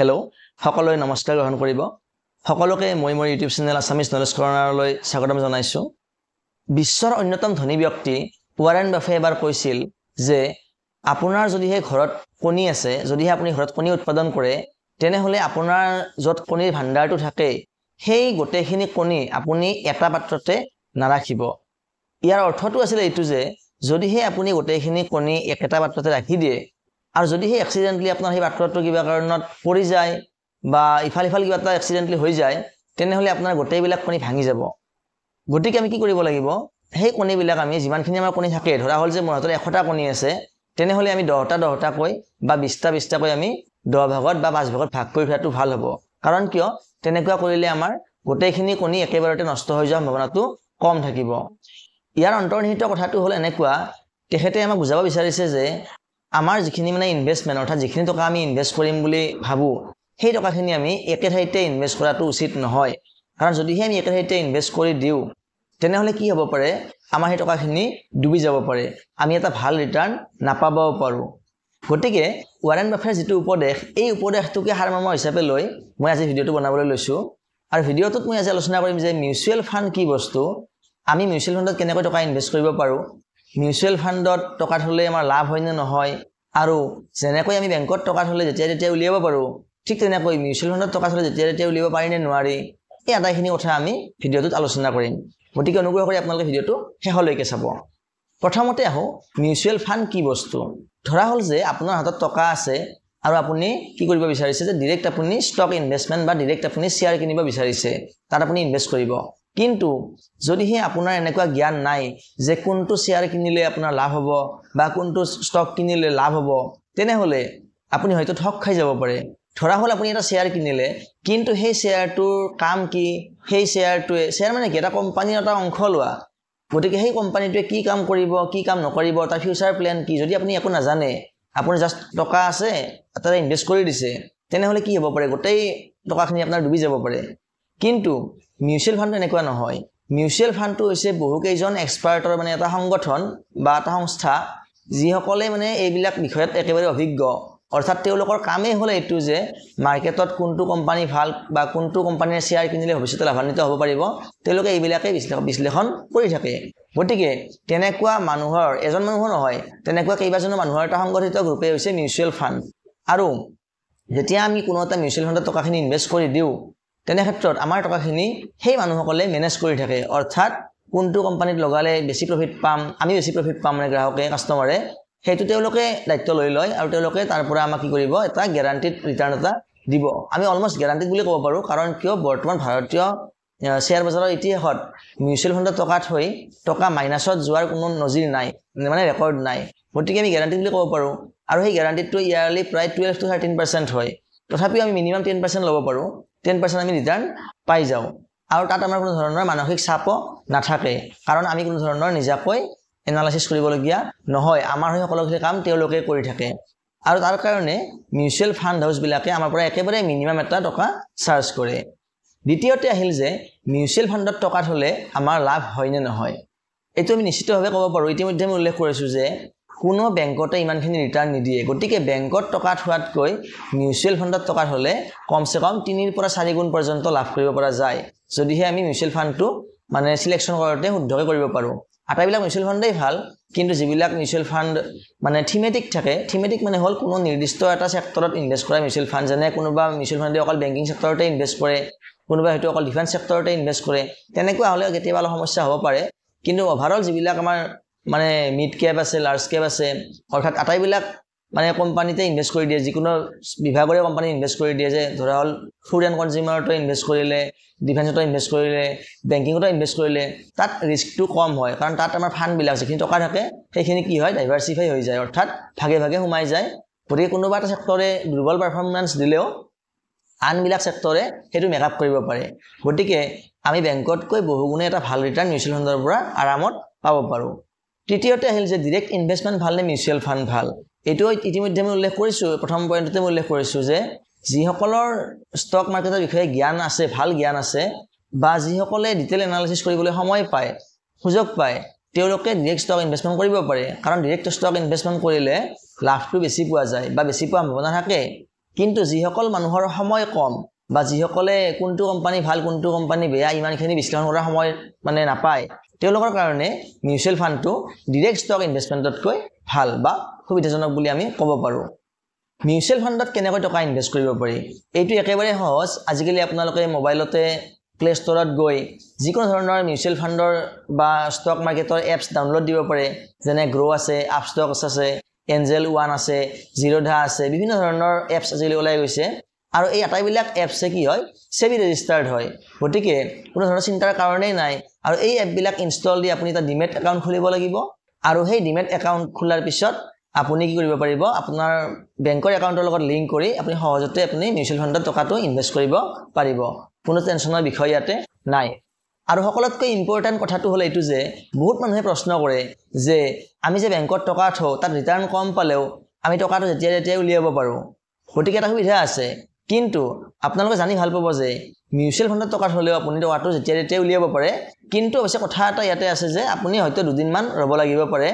hello' সকলোৱে নমস্কাৰ গ্ৰহণ কৰিব সকলোকে মই মোৰ ইউটিউব চেনেল আছামিজ নলেজ কৰ্ণাৰলৈ স্বাগতম জনাইছোঁ বিশ্বৰ অন্যতম ধনী ব্যক্তি ৱাৰেণ বাফে এবাৰ কৈছিল যে আপোনাৰ যদিহে ঘৰত কণী আছে যদিহে আপুনি ঘৰত কণী উৎপাদন কৰে তেনেহ'লে আপোনাৰ য'ত কণীৰ ভাণ্ডাৰটো থাকে সেই গোটেইখিনি কণী আপুনি এটা পাত্ৰতে নাৰাখিব ইয়াৰ অৰ্থটো আছিলে এইটো যে যদিহে আপুনি গোটেইখিনি কণী একেটা পাত্ৰতে ৰাখি দিয়ে আৰু যদি সেই এক্সিডেণ্টলি আপোনাৰ সেই পাত্ৰটো কিবা কাৰণত পৰি যায় বা ইফাল ইফাল কিবা এটা এক্সিডেণ্টলি হৈ যায় তেনেহ'লে আপোনাৰ গোটেইবিলাক কণী ভাঙি যাব গতিকে আমি কি কৰিব লাগিব সেই কণীবিলাক আমি যিমানখিনি আমাৰ কণী থাকে ধৰা হ'ল যে মোৰ হাতত এশটা কণী আছে তেনেহ'লে আমি দহটা দহটাকৈ বা বিছটা বিছটাকৈ আমি দহ ভাগত বা পাঁচ ভাগত ভাগ কৰি ফুৰাটো ভাল হ'ব কাৰণ কিয় তেনেকুৱা কৰিলে আমাৰ গোটেইখিনি কণী একেবাৰতে নষ্ট হৈ যোৱাৰ সম্ভাৱনাটো কম থাকিব ইয়াৰ অন্তৰ্নিহিত কথাটো হ'ল এনেকুৱা তেখেতে আমাক বুজাব বিচাৰিছে যে আমাৰ যিখিনি মানে ইনভেষ্টমেণ্ট অৰ্থাৎ যিখিনি টকা আমি ইনভেষ্ট কৰিম বুলি ভাবোঁ সেই টকাখিনি আমি একে ঠাইতে ইনভেষ্ট কৰাটো উচিত নহয় কাৰণ যদিহে আমি একে ঠাইতে ইনভেষ্ট কৰি দিওঁ তেনেহ'লে কি হ'ব পাৰে আমাৰ সেই টকাখিনি ডুবি যাব পাৰে আমি এটা ভাল ৰিটাৰ্ণ নাপাবও পাৰোঁ গতিকে ৱাৰেণ বাফেৰ যিটো উপদেশ এই উপদেশটোকে সাৰমৰ্ম হিচাপে লৈ মই আজি ভিডিঅ'টো বনাবলৈ লৈছোঁ আৰু ভিডিঅ'টোত মই আজি আলোচনা কৰিম যে মিউচুৱেল ফাণ্ড কি বস্তু আমি মিউচুৱেল ফাণ্ডত কেনেকৈ টকা ইনভেষ্ট কৰিব পাৰোঁ মিউচুৱেল ফাণ্ডত টকা থ'লে আমাৰ লাভ হয় নে নহয় আৰু যেনেকৈ আমি বেংকত টকা থ'লে যেতিয়া তেতিয়া উলিয়াব পাৰোঁ ঠিক তেনেকৈ মিউচুৱেল ফাণ্ডত টকা থ'লে যেতিয়া তেতিয়া উলিয়াব পাৰি নে নোৱাৰি এই আটাইখিনি কথা আমি ভিডিঅ'টোত আলোচনা কৰিম গতিকে অনুগ্ৰহ কৰি আপোনালোকে ভিডিঅ'টো শেষলৈকে চাব প্ৰথমতে আহোঁ মিউচুৱেল ফাণ্ড কি বস্তু ধৰা হ'ল যে আপোনাৰ হাতত টকা আছে আৰু আপুনি কি কৰিব বিচাৰিছে যে ডিৰেক্ট আপুনি ষ্টক ইনভেষ্টমেণ্ট বা ডিৰেক্ট আপুনি শ্বেয়াৰ কিনিব বিচাৰিছে তাত আপুনি ইনভেষ্ট কৰিব কিন্তু যদিহে আপোনাৰ এনেকুৱা জ্ঞান নাই যে কোনটো শ্বেয়াৰ কিনিলে আপোনাৰ লাভ হ'ব বা কোনটো ষ্টক কিনিলে লাভ হ'ব তেনেহ'লে আপুনি হয়তো ঠগ খাই যাব পাৰে ধৰা হ'ল আপুনি এটা শ্বেয়াৰ কিনিলে কিন্তু সেই শ্বেয়াৰটোৰ কাম কি সেই শ্বেয়াৰটোৱে শ্বেয়াৰ মানে কি এটা কোম্পানীৰ এটা অংশ লোৱা গতিকে সেই কোম্পানীটোৱে কি কাম কৰিব কি কাম নকৰিব তাৰ ফিউচাৰ প্লেন কি যদি আপুনি একো নাজানে আপুনি জাষ্ট টকা আছে তাতে ইনভেষ্ট কৰি দিছে তেনেহ'লে কি হ'ব পাৰে গোটেই টকাখিনি আপোনাৰ ডুবি যাব পাৰে কিন্তু মিউচুৱেল ফাণ্ড এনেকুৱা নহয় মিউচুৱেল ফাণ্ডটো হৈছে বহুকেইজন এক্সপাৰ্টৰ মানে এটা সংগঠন বা এটা সংস্থা যিসকলে মানে এইবিলাক বিষয়ত একেবাৰে অভিজ্ঞ অৰ্থাৎ তেওঁলোকৰ কামেই হ'ল এইটো যে মাৰ্কেটত কোনটো কোম্পানী ভাল বা কোনটো কোম্পানীৰ শ্বেয়াৰ কিনিলে ভৱিষ্যতে লাভান্বিত হ'ব পাৰিব তেওঁলোকে এইবিলাকে বিশ্লেষণ বিশ্লেষণ কৰি থাকে গতিকে তেনেকুৱা মানুহৰ এজন মানুহৰ নহয় তেনেকুৱা কেইবাজনো মানুহৰ এটা সংগঠিত গ্ৰুপেই হৈছে মিউচুৱেল ফাণ্ড আৰু যেতিয়া আমি কোনো এটা মিউচুৱেল ফাণ্ডত টকাখিনি ইনভেষ্ট কৰি দিওঁ তেনেক্ষেত্ৰত আমাৰ টকাখিনি সেই মানুহসকলে মেনেজ কৰি থাকে অৰ্থাৎ কোনটো কোম্পানীত লগালে বেছি প্ৰফিট পাম আমি বেছি প্ৰফিট পাম মানে গ্ৰাহকে কাষ্টমাৰে সেইটো তেওঁলোকে দায়িত্ব লৈ লয় আৰু তেওঁলোকে তাৰ পৰা আমাক কি কৰিব এটা গেৰাণ্টিত ৰিটাৰ্ণ এটা দিব আমি অলমষ্ট গেৰাণ্টিত বুলি ক'ব পাৰোঁ কাৰণ কিয় বৰ্তমান ভাৰতীয় শ্বেয়াৰ বজাৰৰ ইতিহাসত মিউচুৱেল ফাণ্ডত টকা থৈ টকা মাইনাছত যোৱাৰ কোনো নজিৰ নাই মানে ৰেকৰ্ড নাই গতিকে আমি গেৰাণ্টি বুলি ক'ব পাৰোঁ আৰু সেই গেৰাণ্টিটো ইয়াৰলি প্ৰায় টুৱেলভ টু থাৰ্টিন পাৰ্চেণ্ট হয় তথাপিও আমি মিনিমাম টেন পাৰ্চেণ্ট ল'ব পাৰোঁ টেন পাৰ্চেণ্ট আমি ৰিটাৰ্ণ পাই যাওঁ আৰু তাত আমাৰ কোনো ধৰণৰ মানসিক চাপো নাথাকে কাৰণ আমি কোনো ধৰণৰ নিজাকৈ এনালাইচিছ কৰিবলগীয়া নহয় আমাৰ সেই সকলোখিনি কাম তেওঁলোকে কৰি থাকে আৰু তাৰ কাৰণে মিউচুৱেল ফাণ্ড হাউচবিলাকে আমাৰ পৰা একেবাৰে মিনিমাম এটা টকা চাৰ্জ কৰে দ্বিতীয়তে আহিল যে মিউচুৱেল ফাণ্ডত টকা থ'লে আমাৰ লাভ হয় নে নহয় এইটো আমি নিশ্চিতভাৱে ক'ব পাৰোঁ ইতিমধ্যে আমি উল্লেখ কৰিছোঁ যে কোনো বেংকতে ইমানখিনি ৰিটাৰ্ণ নিদিয়ে গতিকে বেংকত টকা থোৱাতকৈ মিউচুৱেল ফাণ্ডত টকা থ'লে কমচে কম তিনিৰ পৰা চাৰি গুণ পৰ্যন্ত লাভ কৰিব পৰা যায় যদিহে আমি মিউচুৱেল ফাণ্ডটো মানে চিলেকশ্যন কৰোঁতে শুদ্ধকৈ কৰিব পাৰোঁ আটাইবিলাক মিউচুৱেল ফাণ্ডেই ভাল কিন্তু যিবিলাক মিউচুৱেল ফাণ্ড মানে থিমেটিক থাকে থিমেটিক মানে হ'ল কোনো নিৰ্দিষ্ট এটা ছেক্টৰত ইনভেষ্ট কৰা মিউচুৱেল ফাণ্ড যেনে কোনোবা মিউচুৱেল ফাণ্ডে অকল বেংকিং চেক্টৰতে ইনভেষ্ট কৰে কোনোবা সেইটো অকল ডিফেন্স ছেক্টৰতে ইনভেষ্ট কৰে তেনেকুৱা হ'লে কেতিয়াবা অলপ সমস্যা হ'ব পাৰে কিন্তু অভাৰঅল যিবিলাক আমাৰ মানে মিড কেপ আছে লাৰ্জ কেপ আছে অৰ্থাৎ আটাইবিলাক মানে কোম্পানীতে ইনভেষ্ট কৰি দিয়ে যিকোনো বিভাগৰে কোম্পানী ইনভেষ্ট কৰি দিয়ে যে ধৰা হ'ল ফুড এণ্ড কনজিউমাৰতো ইনভেষ্ট কৰিলে ডিফেন্সতো ইনভেষ্ট কৰিলে বেংকিঙতো ইনভেষ্ট কৰিলে তাত ৰিস্কটো কম হয় কাৰণ তাত আমাৰ ফাণ্ডবিলাক যিখিনি টকা থাকে সেইখিনি কি হয় ডাইভাৰ্চিফাই হৈ যায় অৰ্থাৎ ভাগে ভাগে সোমাই যায় গতিকে কোনোবা এটা ছেক্টৰে দুৰ্বল পাৰফৰ্মেঞ্চ দিলেও আনবিলাক চেক্টৰে সেইটো মেকআপ কৰিব পাৰে গতিকে আমি বেংকতকৈ বহুগুণে এটা ভাল ৰিটাৰ্ণ মিউচুৱেল ফাণ্ডৰ পৰা আৰামত পাব পাৰোঁ তৃতীয়তে আহিল যে ডিৰেক্ট ইনভেষ্টমেণ্ট ভাল নে মিউচুৱেল ফাণ্ড ভাল এইটো ইতিমধ্যে আমি উল্লেখ কৰিছোঁ প্ৰথম পইণ্টতে মই উল্লেখ কৰিছোঁ যে যিসকলৰ ষ্টক মাৰ্কেটৰ বিষয়ে জ্ঞান আছে ভাল জ্ঞান আছে বা যিসকলে ডিটেইল এনালাইচিছ কৰিবলৈ সময় পায় সুযোগ পায় তেওঁলোকে ডিৰেক্ট ষ্টক ইনভেষ্টমেণ্ট কৰিব পাৰে কাৰণ ডিৰেক্ট ষ্টক ইনভেষ্টমেণ্ট কৰিলে লাভটো বেছি পোৱা যায় বা বেছি পোৱা সম্ভাৱনা থাকে কিন্তু যিসকল মানুহৰ সময় কম বা যিসকলে কোনটো কোম্পানী ভাল কোনটো কোম্পানী বেয়া ইমানখিনি বিশ্লেষণ কৰাৰ সময় মানে নাপায় তেওঁলোকৰ কাৰণে মিউচুৱেল ফাণ্ডটো ডিৰেক্ট ষ্টক ইনভেষ্টমেণ্টতকৈ ভাল বা সুবিধাজনক বুলি আমি ক'ব পাৰোঁ মিউচুৱেল ফাণ্ডত কেনেকৈ টকা ইনভেষ্ট কৰিব পাৰি এইটো একেবাৰে সহজ আজিকালি আপোনালোকে মোবাইলতে প্লে ষ্ট'ৰত গৈ যিকোনো ধৰণৰ মিউচুৱেল ফাণ্ডৰ বা ষ্টক মাৰ্কেটৰ এপছ ডাউনলোড দিব পাৰে যেনে গ্ৰ' আছে আপষ্টক আছে এঞ্জেল ওৱান আছে জিৰ' ধা আছে বিভিন্ন ধৰণৰ এপছ আজিকালি ওলাই গৈছে আৰু এই আটাইবিলাক এপছে কি হয় ছেমি ৰেজিষ্টাৰ্ড হয় গতিকে কোনো ধৰণৰ চিন্তাৰ কাৰণেই নাই আৰু এই এপবিলাক ইনষ্টল দি আপুনি এটা ডিমেট একাউণ্ট খুলিব লাগিব আৰু সেই ডিমেট একাউণ্ট খোলাৰ পিছত আপুনি কি কৰিব পাৰিব আপোনাৰ বেংকৰ একাউণ্টৰ লগত লিংক কৰি আপুনি সহজতে আপুনি মিউচুৱেল ফাণ্ডত টকাটো ইনভেষ্ট কৰিব পাৰিব কোনো টেনশ্যনৰ বিষয় ইয়াতে নাই আৰু সকলোতকৈ ইম্পৰ্টেণ্ট কথাটো হ'ল এইটো যে বহুত মানুহে প্ৰশ্ন কৰে যে আমি যে বেংকত টকা থওঁ তাত ৰিটাৰ্ণ কম পালেও আমি টকাটো যেতিয়াই তেতিয়াই উলিয়াব পাৰোঁ গতিকে এটা সুবিধা আছে কিন্তু আপোনালোকে জানি ভাল পাব যে মিউচুৱেল ফাণ্ডত টকা থলেও আপুনি টকাটো যেতিয়া তেতিয়াই উলিয়াব পাৰে কিন্তু অৱশ্যে কথা এটা ইয়াতে আছে যে আপুনি হয়তো দুদিনমান ৰ'ব লাগিব পাৰে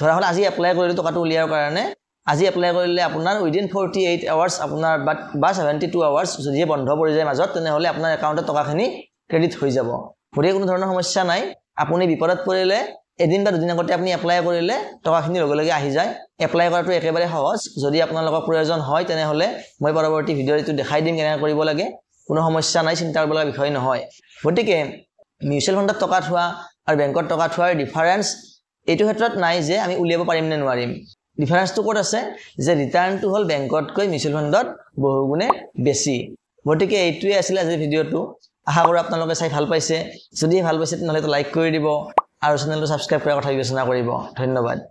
ধৰা হ'ল আজি এপ্লাই কৰিলোঁ টকাটো উলিয়াৰ কাৰণে আজি এপ্লাই কৰিলে আপোনাৰ উইডিন ফৰ্টি এইট আৱাৰ্ছ আপোনাৰ বাট বা ছেভেণ্টি টু আৱাৰ্ছ যদিহে বন্ধ পৰি যায় মাজত তেনেহ'লে আপোনাৰ একাউণ্টত টকাখিনি ক্ৰেডিট হৈ যাব গতিকে কোনো ধৰণৰ সমস্যা নাই আপুনি বিপদত পৰিলে এদিন বা দুদিন আগতে আপুনি এপ্লাই কৰিলে টকাখিনি লগে লগে আহি যায় এপ্লাই কৰাটো একেবাৰে সহজ যদি আপোনালোকৰ প্ৰয়োজন হয় তেনেহ'লে মই পৰৱৰ্তী ভিডিঅ' এইটো দেখাই দিম কেনেকৈ কৰিব লাগে কোনো সমস্যা নাই চিন্তা কৰিবলগা বিষয় নহয় গতিকে মিউচুৱেল ফাণ্ডত টকা থোৱা আৰু বেংকত টকা থোৱাৰ ডিফাৰেঞ্চ এইটো ক্ষেত্ৰত নাই যে আমি উলিয়াব পাৰিম নে নোৱাৰিম ডিফাৰেঞ্চটো ক'ত আছে যে ৰিটাৰ্ণটো হ'ল বেংকতকৈ মিউচুৱেল ফাণ্ডত বহুগুণে বেছি গতিকে এইটোৱে আছিলে আজিৰ ভিডিঅ'টো আশা কৰোঁ আপোনালোকে চাই ভাল পাইছে যদি ভাল পাইছে তেনেহ'লে লাইক কৰি দিব আৰু চেনেলটো ছাবস্ক্ৰাইব কৰাৰ কথা বিবেচনা কৰিব ধন্যবাদ